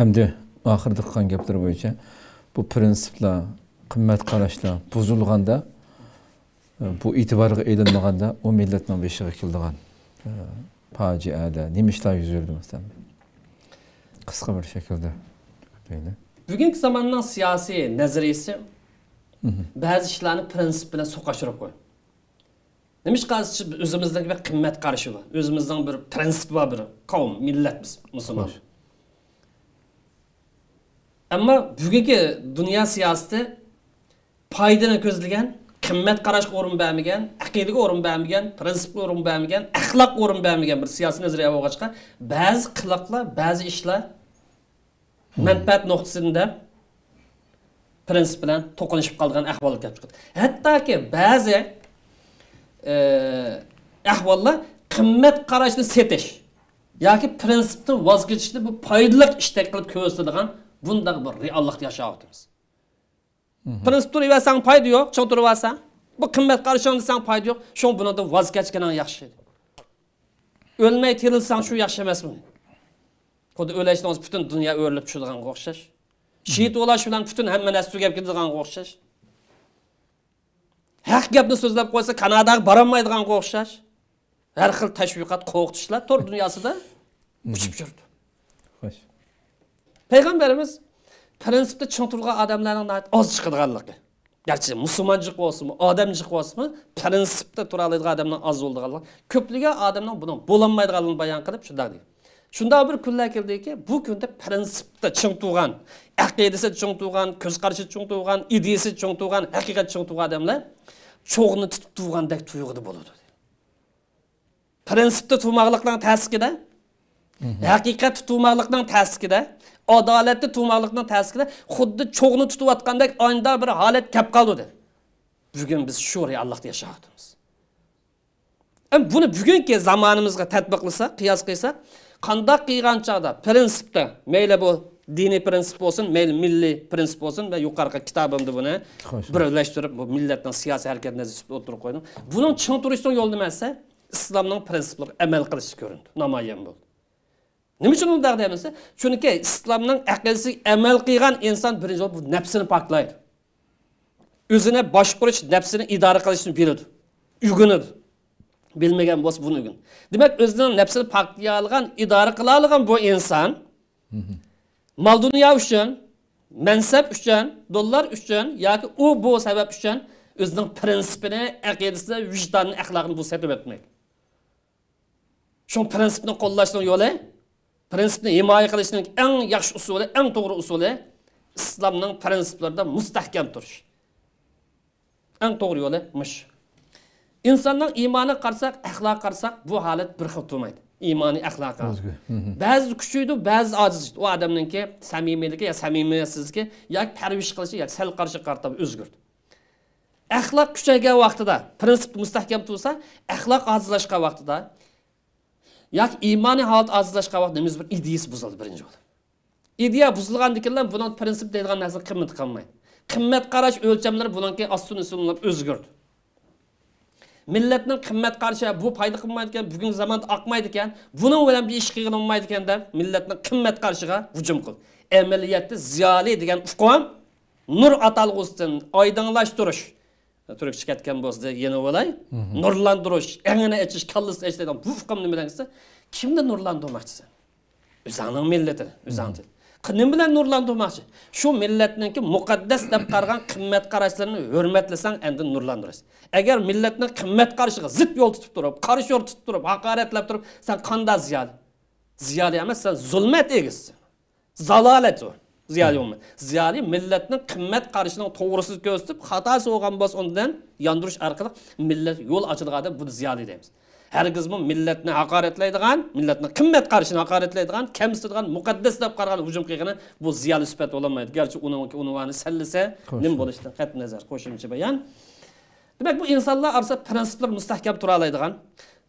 Әмді ақырды қылған кептір бойынша бұл принципла қымбат қарашла бұзылғанда бұл итібарға еленмағанда ол милләтнің бешігі келдіған пажиәді немішлер жүз берді мәселен қысқа бір шекілді дейді бүгінгі заманның саяси нәзіресі бәзі ішлерді принцип білен соқашырып қой Demiş ki özümüzden bir kıymet karşı var. Özümüzden bir prensip var bir kavim, millet biz, Müslüman. ammo bugungi dunyo siyosati foydani ko'zlagan qimmat qarashga o'rin bermagan aqidaga o'rin bermagan prinsipga o'rin bermagan axloqqa o'rin bermagan bir siyosiy nazariya bo'lg'achqa ba'zi qiliqlar ba'zi ishlar manfaat nuqtasida prinsip bilan to'qinishib qolgan ahvol kelib chiqadi hattoki ba'zi e, ahvollar qimmat qarashni setish yoki prinsipdan voz kechishni bu foydali ishdek qilib ko'rsatadigan Bunda bir yaşayabiliriz. yashab o'tirasiz. Prinsipni bersang foyda yo'q, cho'ntirib olsang, bu qimmat qarishon desang foyda yo'q. Shon bundan Ölmeyi kechganing şu O'lmay tirilsang shu yaxshi emasmi? Xuddi o'lishdan butun dunyo o'rilib tushadigan o'xshash. Shit o'lash bütün butun hamma narsa tugab ketadigan Her Haq gapni so'zlab qo'ysa Kanadaga borolmaydigan o'xshash. Har xil tashviqat, qo'rqitishlar to'r dunyosida uchib yurdi. Xo'sh payg'ambarimiz prensipte chong adamların odamlarning oz chiqadiganligi garchi musulmonchilik bo'lsinmi odamchilik bo'lsinmi prinsipda tura oladigan odamlar oz bo'ldiganligi ko'plagan odamlar buni bo'lolmaydiganligini bayon qilib shundoq deydi shundoq bir kunlar keldiki bu kunda prinsipda chong turgan aqidasi chong turgan ko'zqarashi chong turgan ideyasi chong turgan haqiqat chong turgan odamlar cho'g'ni tutib turgandek tuyg'uda bo'ladi prinsipda turmoqlikning tasdigida haqiqat tutuvmaqlikning tasdigida adaletli tumaqliqni ta'sirida xuddi cho'g'ni tutayotgandek onda bir holat kelib qoldi dedi bugun biz shu Allah'ta yaşadığımız. buni bugungi zamonimizga zamanımızda qilsa qiyos qilsak qanda qilgan çağda, prinsipte, mayli bu diniy prinsip bo'lsin mayli milliy prinsip bo'lsin va yukarıda kitabımda buni birlashtirib bu millatning siyosiy harakatini o'tirib qo'ydim buning chin turishdan yolu demezse, islomning prinsipleri amal qilish ko'rindi namoyon bo'ldi nima uchun undaq deymiz chunki islomning aqlsiz amal qilgan inson birinchi bo'lib nafsini poklaydi o'zini boshqurish nafsini idora qilishni bilir, ugunadi bilmagan bo'lsa bunu ugun demak özünün nafsini poklay olgan idora bu insan mol dunyo uchun mansab uchun dollar uchun yoki o bu sabab uchun özünün prinsipini aqidasini vijdonini axloqini bu satib o'tmaydi shu prinsipni qo'llashning yo'li prinsipni himoya qilishning eng yaxshi usuli eng to'g'ri usuli islomning prinsiplarida mustahkam turish eng to'g'ri yo'li mush insonning iymoni qarsak axloq qarsak bu holat bir xil turmaydi iymoni axloqi ba'zi kuchaydi ba'zi ojizlaydi u odamninki samimiyligi yo samimiyatsizligi yoki parvish qilishi yoki sal qarshi qartab o'zgardi axloq kuchaygan vaqtida prinsip mustahkam tursa axloq ojizlashgan vaqtida yoki iymoniy holat ojizlashgan vaqtda biz bir idis buzildi birinchi bo'lib ideya buzilgandan keyin buni prinsip deydigan narsa qimmat qilmaydi qimmat qarash o'lchamlari bunanki astin usulab o'zgardi millatning qimmat qarashi bu foyda qilmaydi ekan bugungi zamonda oqmaydi ekan buni bilan bir ish qilinmaydi ekan deb millatning qimmat qarashiga hujum qildi amaliyotda ziyoli degan uqom nur atalg'usidan oydinlashtirish түрік кеткен болса ені олай нұрландырыш әңіне әчіш қаллыс әш деген вуфқам неме деңсе кімді нұрландырмақшысың өзіңнің милләті өзің тіл кім білен нұрландырмақшы шу милләтніңкі мұқаддас деп қараған қыммет қарашларын өрметлесең енді нұрландырасың әгер милләтнің қыммет қарашыға зыт жол тұтып тұрып қарыш жол тұтып тұрып haqoratlab тұрып сен қанда зиялы зиялы емес сен zulmat egisisan zalolat u ziyoli bo'lmaydi ziyoli millatni qimmat qarashini to'g'risiz ko'rsatib xatosi bo'lgan bo'lsa undan yondirish orqali millet yo'l ochilganda bu ziyoli deymiz hargizmi millatni haqoratlaydigan millatni qimmat qarashini haqoratlaydigan kamsitadigan mukaddes de qaragan hujum qilgani bu ziyade ziyoli sifat bo'lolmaydi garchi unvoni sallasa nim bo'lishidan qat'iy nazar qo'shimcha bayon demak bu insonlar orasida prinsiplar mustahkam tura oladigan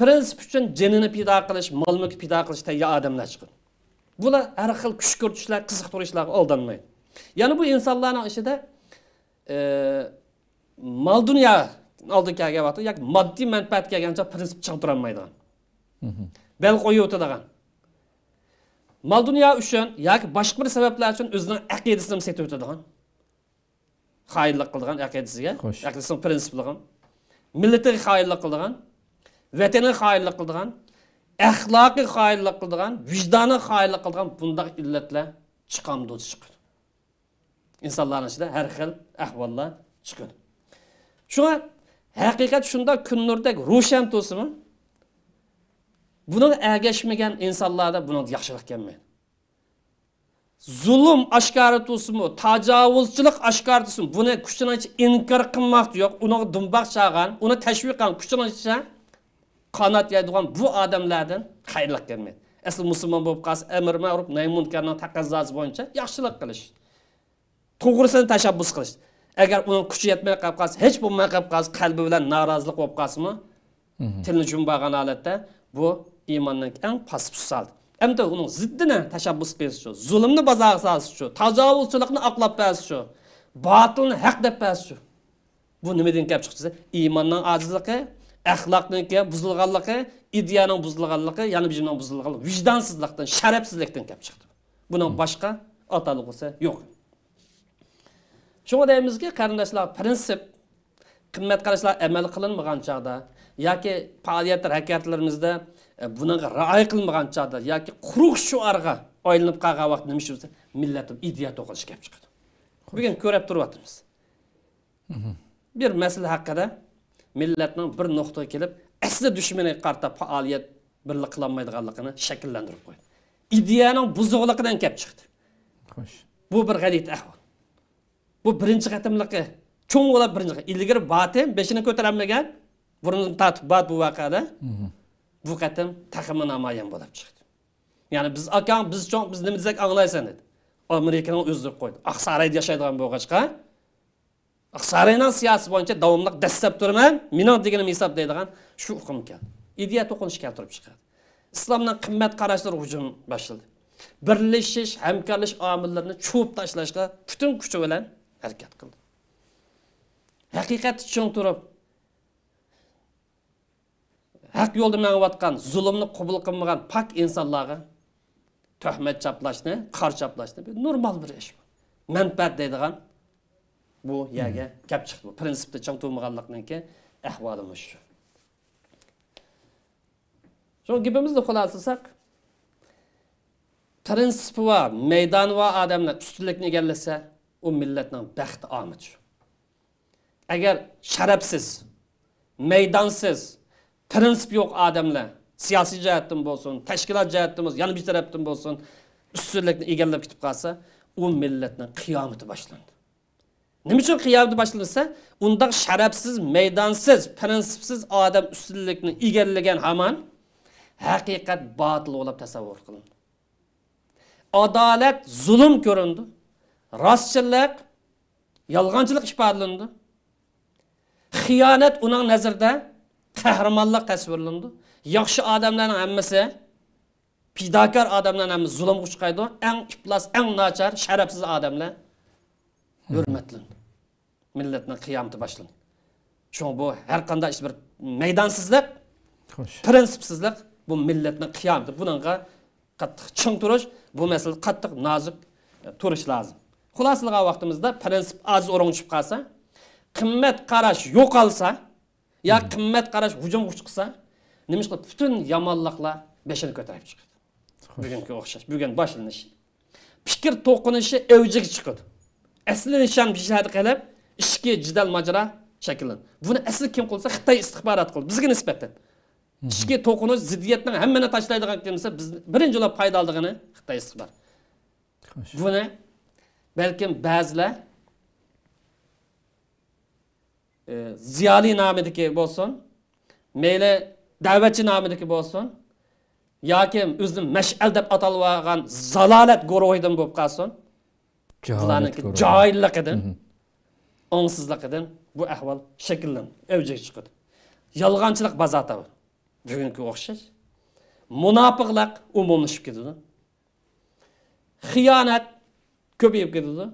prinsip uchun jinini pido qilish mol mulk pido qilish tayyor odamlar chiqadi bular har xil kuch ko'rsatishlar qiziqtirishlarga aldanmaydi ya'ni bu insonlarni ichida e, mol dunyo oldiga kelyapti yoki moddiy manfaat kelgancha prinsip chiqib turolmaydigan mhm. bel qo'yib o'tadigan mol dunyo uchun yoki boshqa bir sabablar uchun o'zini aqidasini setib o'tadigan xoinlik qilgan aqidasiga aqidasini prinsipliga millatiga xoinlik qilgan vataniga xoinlik qilgan əxlaqi xainlik qıldıqan, vicdanı xainlik qıldıqan bundaq illətlər çıqamdı çıxır. İnsanların içində hər xil əhvallar çıxır. Şuna həqiqət şunda künnürdək ruşən tosumu bunun ərgəşməyən insanlarda bunun yaxşılıq gəlməyir. zulm aşkarı tutsun, tacavuzçılık aşkarı tutsun. Bunu kuşun içi inkar kınmak yok. Onu dumbak çağan, onu teşvik kılan kuşun içi qanot yaydigan bu odamlardan xayrlik kelmaydi asl musulmon bo'lib qolsa amr ma'ruf nay munkarni taqozosi bo'yicha yaxshilik qilish to'g'risini tashabbus qilish agar uni kuchi yetmay qolib qolsa hech bo'lmay qolib qolsa qalbi bilan norozilik bo'lib qolsinmi mhm. tilni jumbag'an holatda bu iymonning eng past pusal hamda uning ziddini tashabbus qilish shu zulmni bozorga solish shu tajovuzchilikni oqlab berish shu botilni haq deb berish shu bu nimadan kelib chiqdi desa iymonning ojizligi axloqniki buzilganligi ideyaning buzilganligi ya'ni bilimning buzilganligi vijdonsizlikdan sharafsizlikdan kelib chiqdi buning hmm. boshqa atalg'usi yo'q shunga deymizki qarindoshlar prinsip qimmat qarashlar amal qilinmagan chog'da yoki faoliyat harakatlarimizda e, bunaqa rioya qilmagan chog'da yoki quruq shuarga oylanib qolgan vaqt nima bo'lsa millat ideya to'qilishi kelib chiqadi bugun ko'rib turyapmiz mhm. bir masala haqida millatning bir nuqtaga kelib asli dushmaniga qarta faoliyat birlik qilolmaydiganligini shakllantirib qo'ydi ideyaning buzuqligidan kelib chiqdi xo'sh bu bir g'alit ahvol bu birinchi qatimliqi cho'ng bo'lib birinchi ilgari batim beshini ko'tarolmagan burnini tatib bat bu vaqada mhm. bu qatim taqimi namoyon bo'lib chiqdi ya'ni biz akam biz cho'ng biz nima desak anglaysan dedi amerikaning o'zi qo'ydi oq sarayda yashaydigan bo'lg'achqa iqsariyning siyosati bo'yicha davomli dastlab turaman minot deganim hisob deydigan shu hukmga keldi idea to'qinish keltirib chiqadi islomdan qimmat qarashlar hujum boshladi birlashish hamkorlash omillarini chuvib tashlashga butun kuchi bilan harakat qildi haqiqat uchun turib haq yo'lda mayotgan zulmni qabul qilmagan pok insonlarga tuhmat chaplashni qor chaplashni normal bir ish manfaat deydigan bu yerga kelib hmm. chiqdi prinsipda chang ki, ehvalımız şu. Şu shu gapimizni xulosalasak prinsip va maydon va odamlar ustunlikni egallasa u millatning baxti omid shu agar sharafsiz maydonsiz prinsip yo'q odamlar siyosiy jihatdan bo'lsin tashkilot jihatdan bo'lsin yana bir tarafdan üstülük ne egallab ketib qolsa o millatning kıyameti başlandı. Nima uchun qiyomda boshlansa, unda sharafsiz, maydonsiz, prinsipsiz adam ustunlikni egallagan haman, hakikat botil olup tasavvur qilindi. Adolat zulm ko'rindi. Rostchilik yolg'onchilik ifodalandi. Xiyonat uning nazarda qahramonlik tasvirlandi. Yaxshi adamların hammasi pidakar adamların hammasi zulmga uchraydi. En iplas, en naçar sharafsiz odamlar hurmatlin milletin qiyomati boshlan shuning bu her kanda ish bir maydonsizlik prinsipsizlik bu milletin qiyomati bunga qattiq ching turish bu masala qattiq nazik e, turuş lazım. xulosalgan vaktimizde prensip az o'rin tushib qolsa qimmat yok alsa ya qimmat qarash hujum qilsa nima ish qilib butun yomonliqlar beshini ko'tarib chiqadi bugunga o'xshash bugun boshlanishi Fikir to'qinishi avjiga chiqadi әсілі нишан пешенәді қалып, ішке жидал мажыра шәкілін. Бұны әсілі кем қолса, Қытай істіқпарат қолды, бізге неспәттен. Ішке тоқыны, зидиетінің әммені ташылайдыған кемесе, бірінші ола пайда алдығыны Қытай істіқпар. Бұны, бәлкім бәзілі, зиялы намеді ке болсын, мейлі дәвәтчі намеді ке болсын, Яким, өзінің мәш әлдеп аталуаған залалет ғоруайдың қасын, cahillikidin oňsuzlikidin bu ahval şekillen evjek çykydy. Yalgançylyk bazata bu. Bugünkü okşaş. Munafıqlyk umumlaşyp ketdi. Xiyanat köpeyip ketdi.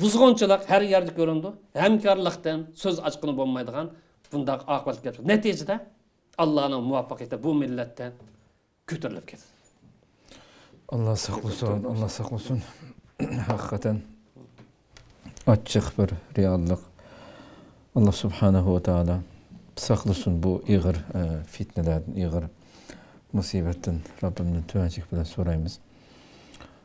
Buzgunçylyk her yerde göründi. Hemkarlykdan söz açqyny bolmaydygan bundak ahval geldi. Neticede Allah'ın muvaffakiyeti bu milletten kütürülüp ketdi. Allah saklasın, Allah saklasın. hakikaten açık bir reallık. алла субханаху ve teala bu iğir e, fitnelerden, iğir musibetten Rabbimden tüvencik